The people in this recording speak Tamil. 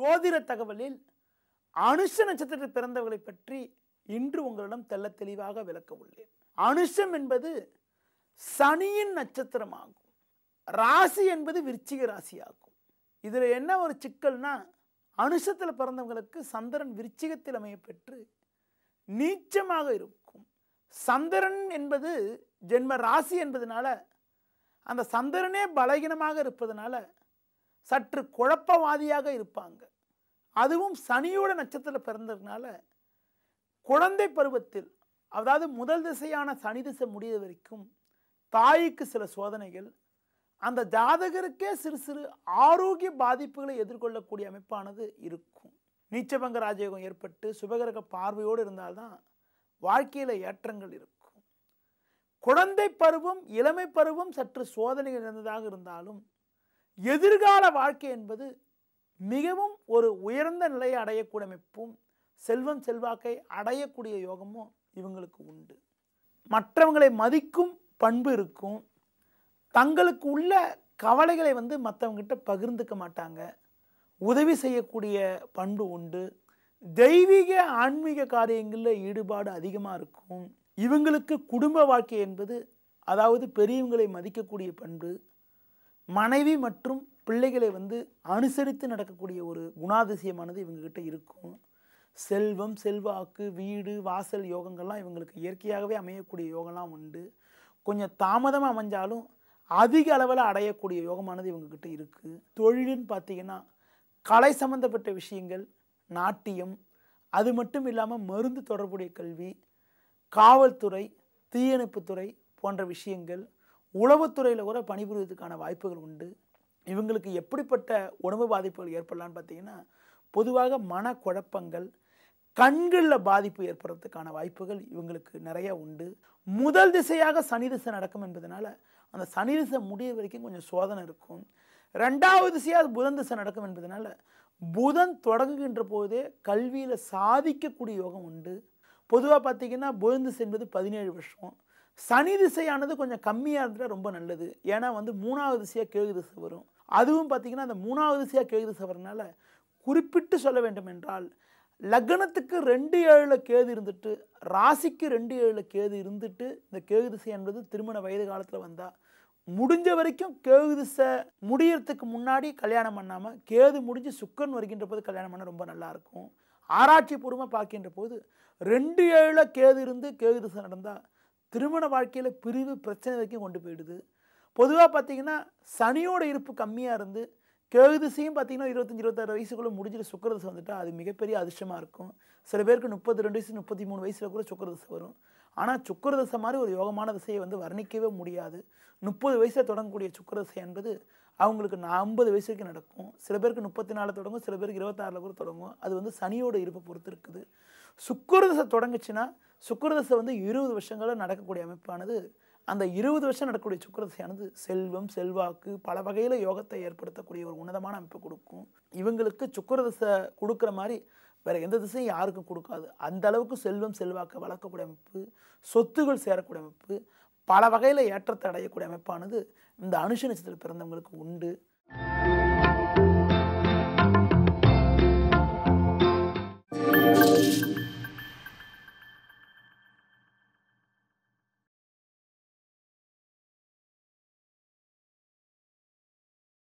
ஜோதிட தகவலில் அனுஷ நட்சத்திரத்தில் பிறந்தவர்களை பற்றி இன்று உங்களிடம் தெல்ல தெளிவாக விளக்க உள்ளேன் அனுஷம் என்பது சனியின் நட்சத்திரமாகும் ராசி என்பது விருச்சிக ராசியாகும் இதில் என்ன ஒரு சிக்கல்னா அனுஷத்தில் பிறந்தவங்களுக்கு சந்திரன் விருச்சிகத்தில் அமைய பெற்று நீச்சமாக இருக்கும் சந்திரன் என்பது ஜென்ம ராசி என்பதனால அந்த சந்திரனே பலகீனமாக இருப்பதனால சற்று குழப்பவாதியாக இருப்பாங்க அதுவும் சனியோட நட்சத்திரத்தில் பிறந்ததுனால குழந்தை பருவத்தில் அதாவது முதல் திசையான சனி திசை முடிய வரைக்கும் தாய்க்கு சில சோதனைகள் அந்த ஜாதகருக்கே சிறு சிறு ஆரோக்கிய பாதிப்புகளை எதிர்கொள்ளக்கூடிய அமைப்பானது இருக்கும் நீச்சபங்க ராஜயோகம் ஏற்பட்டு சுபகிரக பார்வையோடு இருந்தால்தான் வாழ்க்கையில் ஏற்றங்கள் இருக்கும் குழந்தை பருவம் இளமை பருவம் சற்று சோதனைகள் இருந்ததாக இருந்தாலும் எதிர்கால வாழ்க்கை என்பது மிகவும் ஒரு உயர்ந்த நிலையை அடையக்கூடிய அமைப்பும் செல்வம் செல்வாக்கை அடையக்கூடிய யோகமும் இவங்களுக்கு உண்டு மற்றவங்களை மதிக்கும் பண்பு இருக்கும் தங்களுக்கு உள்ள கவலைகளை வந்து மற்றவங்ககிட்ட பகிர்ந்துக்க மாட்டாங்க உதவி செய்யக்கூடிய பண்பு உண்டு தெய்வீக ஆன்மீக காரியங்களில் ஈடுபாடு அதிகமாக இருக்கும் இவங்களுக்கு குடும்ப வாழ்க்கை என்பது அதாவது பெரியவங்களை மதிக்கக்கூடிய பண்பு மனைவி மற்றும் பிள்ளைகளை வந்து அனுசரித்து நடக்கக்கூடிய ஒரு குணாதிசயமானது இவங்ககிட்ட இருக்கும் செல்வம் செல்வாக்கு வீடு வாசல் யோகங்கள்லாம் இவங்களுக்கு இயற்கையாகவே அமையக்கூடிய யோகம்லாம் உண்டு கொஞ்சம் தாமதமாக அமைஞ்சாலும் அதிக அளவில் அடையக்கூடிய யோகமானது இவங்கக்கிட்ட இருக்குது தொழிலுன்னு பார்த்திங்கன்னா கலை சம்மந்தப்பட்ட விஷயங்கள் நாட்டியம் அது மட்டும் இல்லாமல் மருந்து தொடர்புடைய கல்வி காவல்துறை தீயணைப்புத்துறை போன்ற விஷயங்கள் உளவுத்துறையில் கூட பணிபுரிவதற்கான வாய்ப்புகள் உண்டு இவங்களுக்கு எப்படிப்பட்ட உணவு பாதிப்புகள் ஏற்படலான்னு பார்த்தீங்கன்னா பொதுவாக மனக்குழப்பங்கள் கண்களில் பாதிப்பு ஏற்படுறதுக்கான வாய்ப்புகள் இவங்களுக்கு நிறைய உண்டு முதல் திசையாக சனி திசை நடக்கும் என்பதனால அந்த சனி திசை முடிய வரைக்கும் கொஞ்சம் சோதனை இருக்கும் ரெண்டாவது திசையாக புதன் திசை நடக்கும் என்பதனால புதன் தொடங்குகின்ற போதே கல்வியில் சாதிக்கக்கூடிய யோகம் உண்டு பொதுவாக பார்த்தீங்கன்னா புதன் திசை என்பது பதினேழு வருஷம் சனி திசையானது கொஞ்சம் கம்மியாக இருந்தால் ரொம்ப நல்லது ஏன்னா வந்து மூணாவது திசையாக கேது திசை வரும் அதுவும் பார்த்திங்கன்னா அந்த மூணாவது திசையாக கேது திசை வரனால குறிப்பிட்டு சொல்ல வேண்டும் என்றால் லக்னத்துக்கு ரெண்டு ஏழில் கேது இருந்துட்டு ராசிக்கு ரெண்டு ஏழில் கேது இருந்துட்டு இந்த கேது திசை என்பது திருமண வயது காலத்தில் வந்தால் முடிஞ்ச வரைக்கும் கேது திசை முடியறதுக்கு முன்னாடி கல்யாணம் பண்ணாமல் கேது முடிஞ்சு சுக்கன் வருகின்ற போது கல்யாணம் பண்ணால் ரொம்ப நல்லாயிருக்கும் ஆராய்ச்சி பூர்வமாக பார்க்கின்ற போது ரெண்டு ஏழில் கேது இருந்து கேது திசை நடந்தால் திருமண வாழ்க்கையில் பிரிவு பிரச்சனை வரைக்கும் கொண்டு போயிடுது பொதுவாக பார்த்திங்கன்னா சனியோட இருப்பு கம்மியாக இருந்து கேதுசையும் பார்த்திங்கன்னா இருபத்தஞ்சி இருபத்தாறு வயசுக்குள்ளே முடிஞ்சிட்டு சுக்கரதசை வந்துட்டால் அது மிகப்பெரிய அதிர்ஷ்டமாக இருக்கும் சில பேருக்கு முப்பத்தி ரெண்டு வயசு முப்பத்தி மூணு வயசில் கூட சுக்கரதசை வரும் ஆனால் சுக்கரதசை மாதிரி ஒரு யோகமான திசையை வந்து வர்ணிக்கவே முடியாது முப்பது வயசில் தொடங்கக்கூடிய சுக்கரதசை என்பது அவங்களுக்கு நான் ஐம்பது வயசு வரைக்கும் நடக்கும் சில பேருக்கு முப்பத்தி நாலு தொடங்கும் சில பேருக்கு இருபத்தாறில் கூட தொடங்கும் அது வந்து சனியோட இருப்பை பொறுத்து இருக்குது சுக்கரதசை தொடங்குச்சுன்னா சுக்கரதசை வந்து இருபது வருஷங்களில் நடக்கக்கூடிய அமைப்பானது அந்த இருபது வருஷம் நடக்கக்கூடிய சுக்கரதசையானது செல்வம் செல்வாக்கு பல வகையில் யோகத்தை ஏற்படுத்தக்கூடிய ஒரு உன்னதமான அமைப்பு கொடுக்கும் இவங்களுக்கு சுக்கரதசை கொடுக்குற மாதிரி வேறு எந்த திசையும் யாருக்கும் கொடுக்காது அந்த அளவுக்கு செல்வம் செல்வாக்கை வளர்க்கக்கூடிய அமைப்பு சொத்துகள் சேரக்கூடிய அமைப்பு பல வகையில் ஏற்றத்தை அடையக்கூடிய அமைப்பானது இந்த அனுஷ நட்சத்திரத்தில் பிறந்தவங்களுக்கு உண்டு